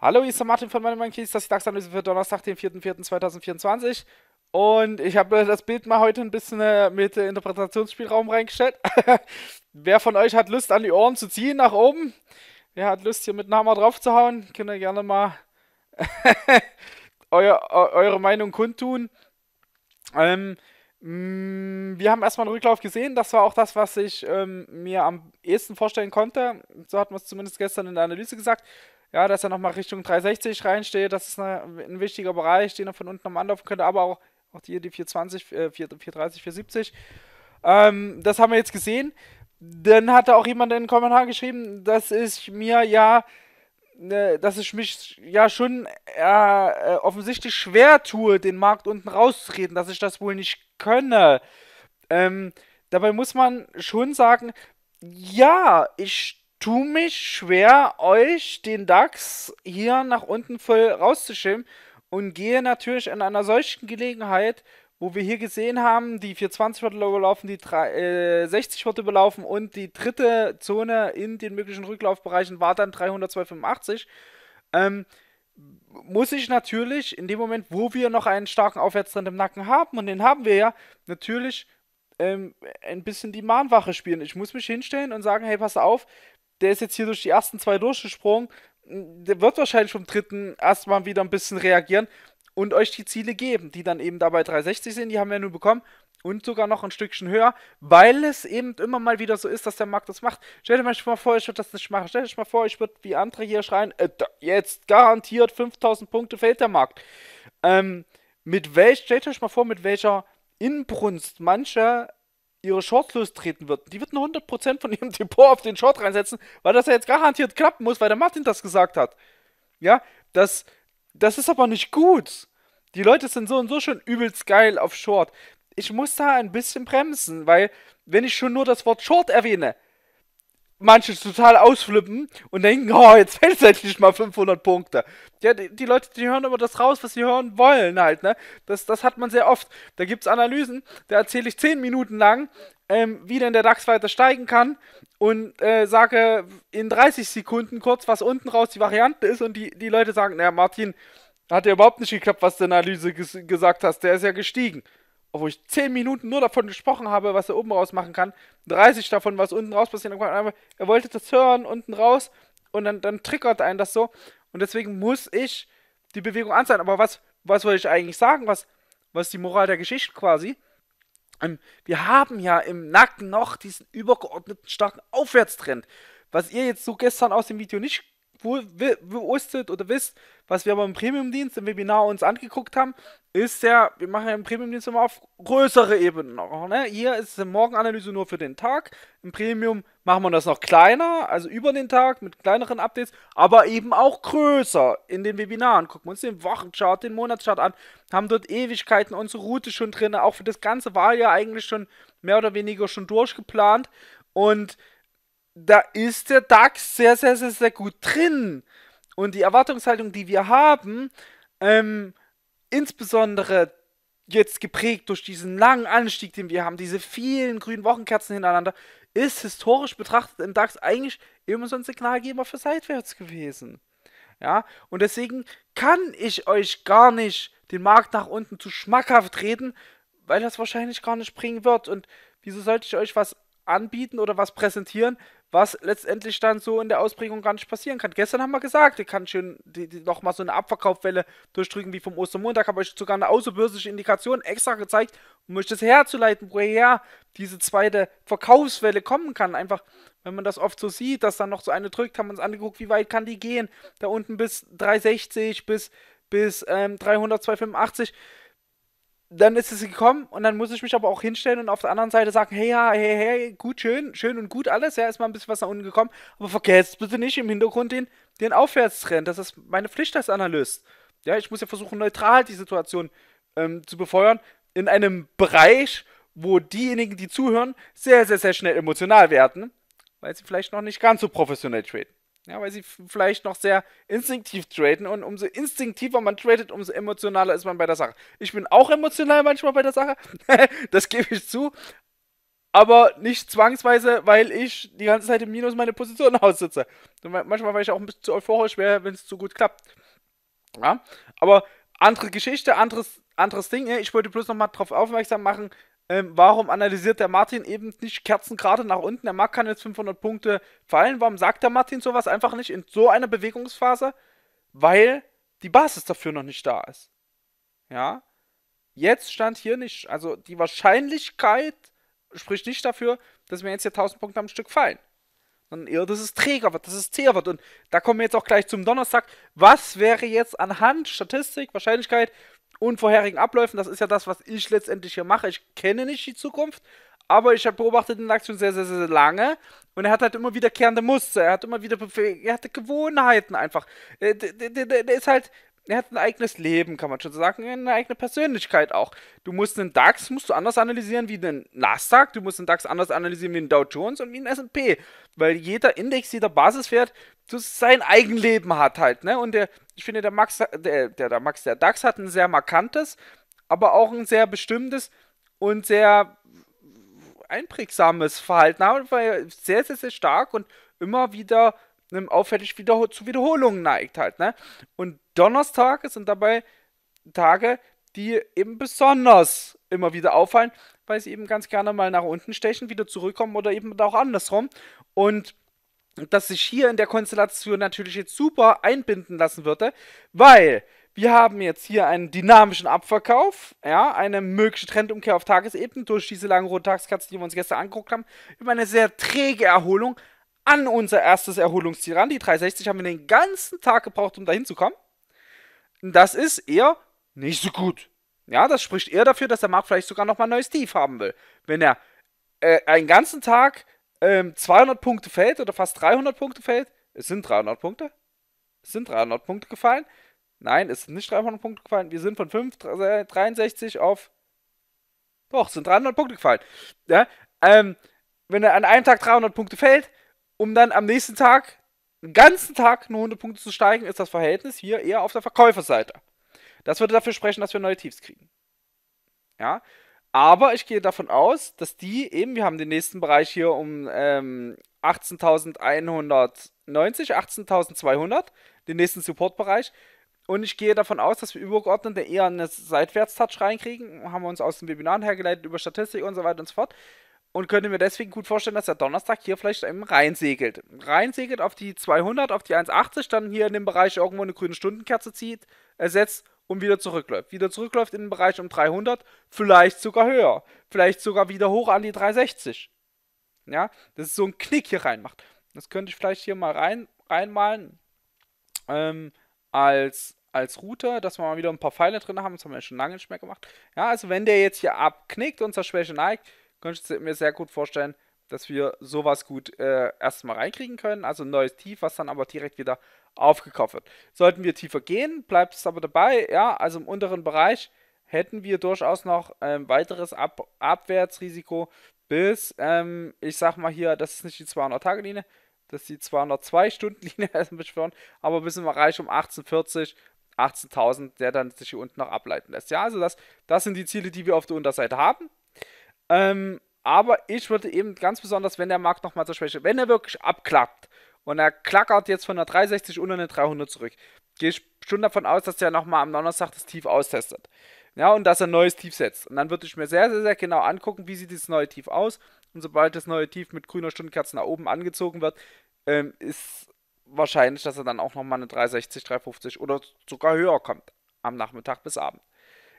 Hallo, hier ist der Martin von meinem Monkeys, das ist die DAX-Analyse für Donnerstag, den 4.4.2024. Und ich habe das Bild mal heute ein bisschen äh, mit Interpretationsspielraum reingestellt. Wer von euch hat Lust, an die Ohren zu ziehen nach oben? Wer hat Lust, hier mit einem Hammer draufzuhauen? Könnt ihr gerne mal euer, eure Meinung kundtun. Ähm, Mm, wir haben erstmal einen Rücklauf gesehen. Das war auch das, was ich ähm, mir am ehesten vorstellen konnte. So hat man es zumindest gestern in der Analyse gesagt. Ja, dass er nochmal Richtung 360 reinsteht, das ist eine, ein wichtiger Bereich, den er von unten am anlaufen könnte, aber auch, auch hier die 420, äh, 430, 470. Ähm, das haben wir jetzt gesehen. Dann hatte auch jemand in den Kommentaren geschrieben, dass ich mir ja, ne, dass ich mich ja schon äh, äh offensichtlich schwer tue, den Markt unten rauszutreten, dass ich das wohl nicht könne. Ähm, dabei muss man schon sagen, ja, ich tue mich schwer, euch den DAX hier nach unten voll rauszuschimpfen und gehe natürlich in einer solchen Gelegenheit, wo wir hier gesehen haben, die 420 wird überlaufen, die 3, äh, 60 wird überlaufen und die dritte Zone in den möglichen Rücklaufbereichen war dann 300, Ähm, muss ich natürlich in dem Moment, wo wir noch einen starken Aufwärtstrend im Nacken haben, und den haben wir ja, natürlich ähm, ein bisschen die Mahnwache spielen. Ich muss mich hinstellen und sagen, hey, pass auf, der ist jetzt hier durch die ersten zwei durchgesprungen, der wird wahrscheinlich vom dritten erstmal wieder ein bisschen reagieren und euch die Ziele geben, die dann eben dabei 360 sind, die haben wir ja nur bekommen, und sogar noch ein Stückchen höher, weil es eben immer mal wieder so ist, dass der Markt das macht. Stell dir mal vor, ich würde das nicht machen. Stell dir mal vor, ich würde wie andere hier schreien, äh, jetzt garantiert 5000 Punkte fällt der Markt. Ähm, mit welch, stellt euch mal vor, mit welcher Inbrunst manche ihre Shorts lostreten würden. Die würden 100% von ihrem Depot auf den Short reinsetzen, weil das ja jetzt garantiert klappen muss, weil der Martin das gesagt hat. Ja, das, das ist aber nicht gut. Die Leute sind so und so schon übelst geil auf Short ich muss da ein bisschen bremsen, weil wenn ich schon nur das Wort Short erwähne, manche total ausflippen und denken, oh, jetzt fällt es endlich mal 500 Punkte. Ja, die, die, Leute, die hören immer das raus, was sie hören wollen halt, ne? Das, das hat man sehr oft. Da gibt es Analysen, da erzähle ich 10 Minuten lang, ähm, wie denn der DAX weiter steigen kann und äh, sage in 30 Sekunden kurz, was unten raus die Variante ist und die, die Leute sagen, naja, Martin, hat ja überhaupt nicht geklappt, was du in der Analyse ges gesagt hast, der ist ja gestiegen obwohl ich 10 Minuten nur davon gesprochen habe, was er oben raus machen kann, 30 davon, was unten raus passiert, er wollte das hören, unten raus, und dann, dann triggert einen das so. Und deswegen muss ich die Bewegung anzeigen. Aber was, was wollte ich eigentlich sagen? Was, was die Moral der Geschichte quasi? Ähm, wir haben ja im Nacken noch diesen übergeordneten starken Aufwärtstrend. Was ihr jetzt so gestern aus dem Video nicht wusstet oder wisst, was wir aber im Premium-Dienst im Webinar uns angeguckt haben, ist ja, wir machen ja im Premium-Dienst immer auf größere Ebenen noch. Ne? Hier ist eine Morgenanalyse nur für den Tag. Im Premium machen wir das noch kleiner, also über den Tag mit kleineren Updates, aber eben auch größer in den Webinaren. Gucken wir uns den Wochenchart, den Monatschart an, haben dort Ewigkeiten unsere Route schon drin, auch für das ganze Wahljahr eigentlich schon mehr oder weniger schon durchgeplant. Und da ist der DAX sehr, sehr, sehr, sehr gut drin. Und die Erwartungshaltung, die wir haben, ähm, insbesondere jetzt geprägt durch diesen langen Anstieg, den wir haben, diese vielen grünen Wochenkerzen hintereinander, ist historisch betrachtet im DAX eigentlich immer so ein Signalgeber für seitwärts gewesen. Ja, und deswegen kann ich euch gar nicht den Markt nach unten zu schmackhaft reden, weil das wahrscheinlich gar nicht bringen wird. Und wieso sollte ich euch was anbieten oder was präsentieren, was letztendlich dann so in der Ausprägung gar nicht passieren kann. Gestern haben wir gesagt, ihr kann schön die, die nochmal so eine Abverkaufwelle durchdrücken wie vom Ostermontag. Habe euch sogar eine außerbörsliche Indikation extra gezeigt, um euch das herzuleiten, woher diese zweite Verkaufswelle kommen kann. Einfach, wenn man das oft so sieht, dass dann noch so eine drückt, haben wir uns angeguckt, wie weit kann die gehen. Da unten bis 360, bis, bis ähm, 300, 285 dann ist es gekommen und dann muss ich mich aber auch hinstellen und auf der anderen Seite sagen, hey, ja, hey, hey, gut, schön, schön und gut alles, ja, ist mal ein bisschen was nach unten gekommen, aber vergesst bitte nicht im Hintergrund den, den Aufwärtstrend, das ist meine Pflicht als Analyst. Ja, ich muss ja versuchen, neutral die Situation ähm, zu befeuern, in einem Bereich, wo diejenigen, die zuhören, sehr, sehr, sehr schnell emotional werden, weil sie vielleicht noch nicht ganz so professionell traden. Ja, weil sie vielleicht noch sehr instinktiv traden und umso instinktiver man tradet, umso emotionaler ist man bei der Sache. Ich bin auch emotional manchmal bei der Sache, das gebe ich zu, aber nicht zwangsweise, weil ich die ganze Zeit im Minus meine Position aussitze. Manchmal, weil ich auch ein bisschen zu euphorisch wäre, wenn es zu gut klappt. Ja, aber andere Geschichte, anderes, anderes Ding. Ich wollte bloß nochmal darauf aufmerksam machen, ähm, warum analysiert der Martin eben nicht Kerzen gerade nach unten? Er mag keine 500 Punkte fallen. Warum sagt der Martin sowas einfach nicht in so einer Bewegungsphase? Weil die Basis dafür noch nicht da ist. Ja. Jetzt stand hier nicht. Also die Wahrscheinlichkeit spricht nicht dafür, dass mir jetzt hier 1000 Punkte am Stück fallen. Sondern eher, dass es träger wird, dass es zäher wird. Und da kommen wir jetzt auch gleich zum Donnerstag. Was wäre jetzt anhand Statistik, Wahrscheinlichkeit unvorherigen Abläufen. Das ist ja das, was ich letztendlich hier mache. Ich kenne nicht die Zukunft, aber ich habe beobachtet den Aktion sehr, sehr, sehr lange. Und er hat halt immer wiederkehrende Muster. Er hat immer wieder, er hatte Gewohnheiten einfach. Der, der, der, der ist halt, er hat ein eigenes Leben, kann man schon sagen, eine eigene Persönlichkeit auch. Du musst einen DAX musst du anders analysieren wie den Nasdaq, du musst den DAX anders analysieren wie den Dow Jones und wie den S&P, weil jeder Index, jeder Basiswert so sein Eigenleben hat halt, ne? Und der ich finde der Max der, der der Max der DAX hat ein sehr markantes, aber auch ein sehr bestimmtes und sehr einprägsames Verhalten, aber sehr sehr sehr stark und immer wieder ne, auffällig wiederho zu Wiederholungen neigt halt. Ne? Und Donnerstage sind dabei Tage, die eben besonders immer wieder auffallen, weil sie eben ganz gerne mal nach unten stechen, wieder zurückkommen oder eben auch andersrum. Und dass sich hier in der Konstellation natürlich jetzt super einbinden lassen würde, weil wir haben jetzt hier einen dynamischen Abverkauf, ja, eine mögliche Trendumkehr auf Tagesebene durch diese lange roten Tagskatzen, die wir uns gestern angeguckt haben, über eine sehr träge Erholung, an unser erstes Erholungsziel ran. Die 360 haben wir den ganzen Tag gebraucht, um dahin zu kommen. Das ist eher nicht so gut. Ja, das spricht eher dafür, dass der Markt vielleicht sogar nochmal ein neues Tief haben will. Wenn er äh, einen ganzen Tag ähm, 200 Punkte fällt oder fast 300 Punkte fällt, es sind 300 Punkte, es sind 300 Punkte gefallen. Nein, es sind nicht 300 Punkte gefallen. Wir sind von 5, 63 äh, auf. Doch, es sind 300 Punkte gefallen. Ja, ähm, wenn er an einem Tag 300 Punkte fällt, um dann am nächsten Tag, den ganzen Tag nur 100 Punkte zu steigen, ist das Verhältnis hier eher auf der Verkäuferseite. Das würde dafür sprechen, dass wir neue Tiefs kriegen. Ja, aber ich gehe davon aus, dass die eben, wir haben den nächsten Bereich hier um ähm, 18.190, 18.200, den nächsten Supportbereich. Und ich gehe davon aus, dass wir übergeordnete eher eine Seitwärts-Touch reinkriegen. Haben wir uns aus den Webinaren hergeleitet über Statistik und so weiter und so fort und könnte mir deswegen gut vorstellen, dass der Donnerstag hier vielleicht eben reinsegelt. Reinsegelt auf die 200, auf die 180, dann hier in dem Bereich irgendwo eine grüne Stundenkerze zieht, ersetzt und wieder zurückläuft. Wieder zurückläuft in den Bereich um 300, vielleicht sogar höher. Vielleicht sogar wieder hoch an die 360. Ja, das ist so ein Knick hier reinmacht. Das könnte ich vielleicht hier mal rein, reinmalen. Ähm, als, als Router, dass wir mal wieder ein paar Pfeile drin haben. Das haben wir ja schon lange nicht mehr gemacht. Ja, also wenn der jetzt hier abknickt und zur Schwäche neigt, könnte ich mir sehr gut vorstellen, dass wir sowas gut äh, erstmal reinkriegen können. Also ein neues Tief, was dann aber direkt wieder aufgekauft wird. Sollten wir tiefer gehen, bleibt es aber dabei. Ja, also im unteren Bereich hätten wir durchaus noch ein ähm, weiteres Ab Abwärtsrisiko bis, ähm, ich sag mal hier, das ist nicht die 200-Tage-Linie, das ist die 202-Stunden-Linie, aber bis im Bereich um 1840 18.000, der dann sich hier unten noch ableiten lässt. Ja, also das, das sind die Ziele, die wir auf der Unterseite haben. Ähm, aber ich würde eben ganz besonders, wenn der Markt nochmal zur Schwäche, wenn er wirklich abklappt und er klackert jetzt von der 360 unter eine 300 zurück, gehe ich schon davon aus, dass er nochmal am Donnerstag das Tief austestet. Ja, und dass er ein neues Tief setzt. Und dann würde ich mir sehr, sehr, sehr genau angucken, wie sieht dieses neue Tief aus. Und sobald das neue Tief mit grüner Stundenkerze nach oben angezogen wird, ähm, ist wahrscheinlich, dass er dann auch nochmal eine 360, 350 oder sogar höher kommt am Nachmittag bis Abend.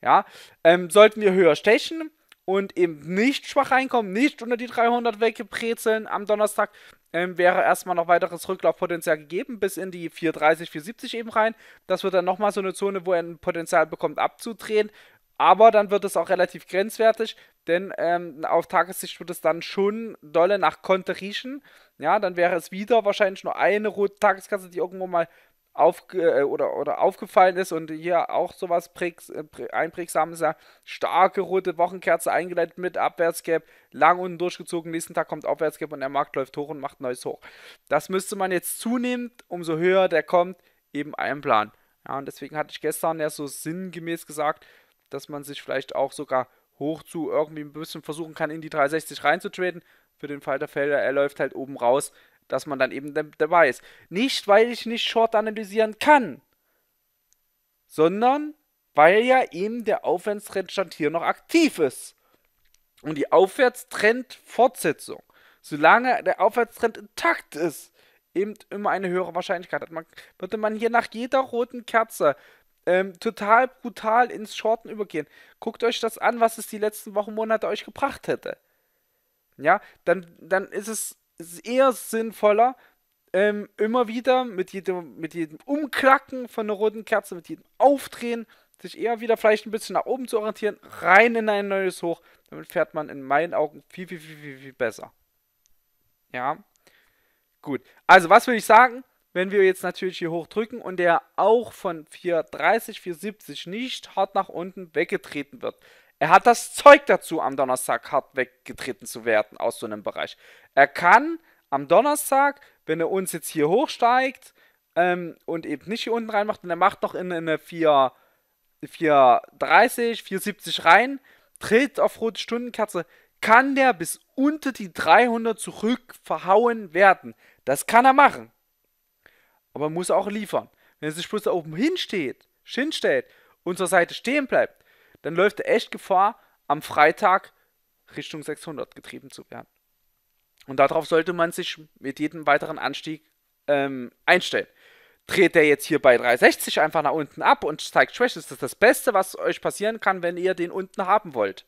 Ja, ähm, sollten wir höher stechen, und eben nicht schwach reinkommen, nicht unter die 300 wegprezeln am Donnerstag, ähm, wäre erstmal noch weiteres Rücklaufpotenzial gegeben, bis in die 430, 470 eben rein. Das wird dann nochmal so eine Zone, wo er ein Potenzial bekommt abzudrehen. Aber dann wird es auch relativ grenzwertig, denn ähm, auf Tagessicht wird es dann schon dolle nach Konter riechen. Ja, dann wäre es wieder wahrscheinlich nur eine rote Tageskasse, die irgendwo mal auf, äh, oder, oder aufgefallen ist und hier auch sowas prägs, äh, ist, ja, starke rote Wochenkerze eingeleitet mit Abwärtsgap, lang unten durchgezogen, nächsten Tag kommt Abwärtsgap und der Markt läuft hoch und macht neues Hoch. Das müsste man jetzt zunehmend, umso höher der kommt, eben einplanen. Ja, und deswegen hatte ich gestern ja so sinngemäß gesagt, dass man sich vielleicht auch sogar hoch zu irgendwie ein bisschen versuchen kann, in die 360 reinzutreten. Für den Fall der Fälle, er läuft halt oben raus dass man dann eben dabei ist. Nicht, weil ich nicht Short analysieren kann, sondern weil ja eben der Aufwärtstrendstand hier noch aktiv ist. Und die Aufwärtstrendfortsetzung, solange der Aufwärtstrend intakt ist, eben immer eine höhere Wahrscheinlichkeit hat. Man, würde man hier nach jeder roten Kerze ähm, total brutal ins Shorten übergehen. Guckt euch das an, was es die letzten Wochen, Monate euch gebracht hätte. Ja, dann, dann ist es es ist eher sinnvoller, ähm, immer wieder mit jedem, mit jedem Umklacken von einer roten Kerze, mit jedem Aufdrehen, sich eher wieder vielleicht ein bisschen nach oben zu orientieren, rein in ein neues Hoch. Damit fährt man in meinen Augen viel, viel, viel, viel, viel besser. Ja. Gut. Also, was würde ich sagen? Wenn wir jetzt natürlich hier hochdrücken und der auch von 430, 470 nicht hart nach unten weggetreten wird, er hat das Zeug dazu, am Donnerstag hart weggetreten zu werden aus so einem Bereich. Er kann am Donnerstag, wenn er uns jetzt hier hochsteigt ähm, und eben nicht hier unten reinmacht, und er macht noch in, in eine 4, 430, 470 rein, tritt auf rote Stundenkerze, kann der bis unter die 300 zurück verhauen werden. Das kann er machen. Aber muss auch liefern. Wenn er sich bloß da oben hinsteht, hinstellt, unserer Seite stehen bleibt, dann läuft er echt Gefahr, am Freitag Richtung 600 getrieben zu werden. Und darauf sollte man sich mit jedem weiteren Anstieg ähm, einstellen. Dreht er jetzt hier bei 360 einfach nach unten ab und zeigt Schwäche, ist das das Beste, was euch passieren kann, wenn ihr den unten haben wollt.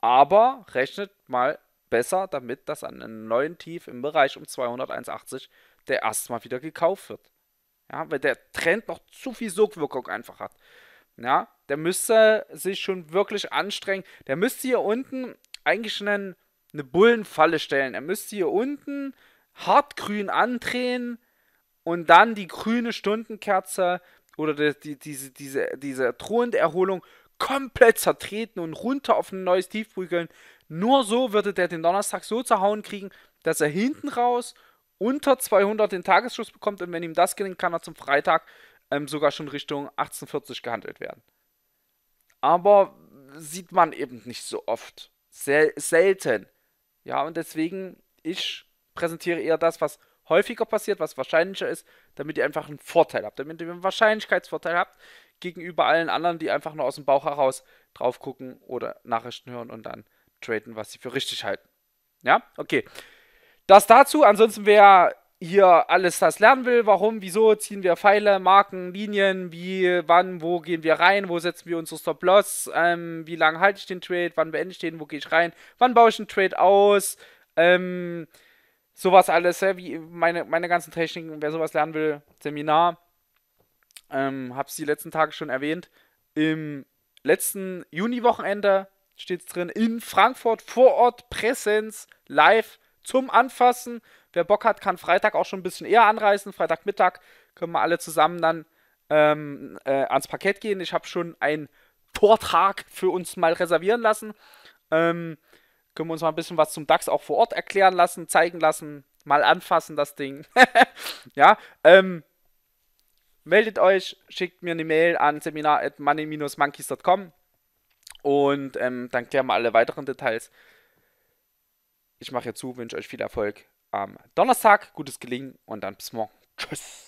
Aber rechnet mal besser damit, dass an einem neuen Tief im Bereich um 201,80 der erstmal wieder gekauft wird. Ja, weil der Trend noch zu viel Sogwirkung einfach hat. Ja, der müsste sich schon wirklich anstrengen. Der müsste hier unten eigentlich einen, eine Bullenfalle stellen. Er müsste hier unten hartgrün andrehen und dann die grüne Stundenkerze oder die, die, diese, diese, diese drohende Erholung komplett zertreten und runter auf ein neues Tief prügeln. Nur so würde der den Donnerstag so zu hauen kriegen, dass er hinten raus unter 200 den Tagesschuss bekommt und wenn ihm das gelingt, kann er zum Freitag ähm, sogar schon Richtung 1840 gehandelt werden aber sieht man eben nicht so oft. Sel selten. Ja, und deswegen, ich präsentiere eher das, was häufiger passiert, was wahrscheinlicher ist, damit ihr einfach einen Vorteil habt, damit ihr einen Wahrscheinlichkeitsvorteil habt gegenüber allen anderen, die einfach nur aus dem Bauch heraus drauf gucken oder Nachrichten hören und dann traden, was sie für richtig halten. Ja, okay. Das dazu. Ansonsten, wäre hier alles das lernen will. Warum, wieso ziehen wir Pfeile, Marken, Linien, wie, wann, wo gehen wir rein, wo setzen wir unsere Stop-Loss, ähm, wie lange halte ich den Trade, wann beende ich den, wo gehe ich rein, wann baue ich einen Trade aus, ähm, sowas alles, äh, wie meine, meine ganzen Techniken, wer sowas lernen will, Seminar, ähm, es die letzten Tage schon erwähnt, im letzten Juni-Wochenende steht es drin, in Frankfurt, vor Ort, Präsenz, live, zum Anfassen, Wer Bock hat, kann Freitag auch schon ein bisschen eher anreisen. Freitagmittag können wir alle zusammen dann ähm, äh, ans Parkett gehen. Ich habe schon einen Vortrag für uns mal reservieren lassen. Ähm, können wir uns mal ein bisschen was zum DAX auch vor Ort erklären lassen, zeigen lassen, mal anfassen das Ding. ja, ähm, meldet euch, schickt mir eine Mail an seminar.money-monkeys.com und ähm, dann klären wir alle weiteren Details. Ich mache jetzt zu, wünsche euch viel Erfolg am Donnerstag. Gutes Gelingen und dann bis morgen. Tschüss.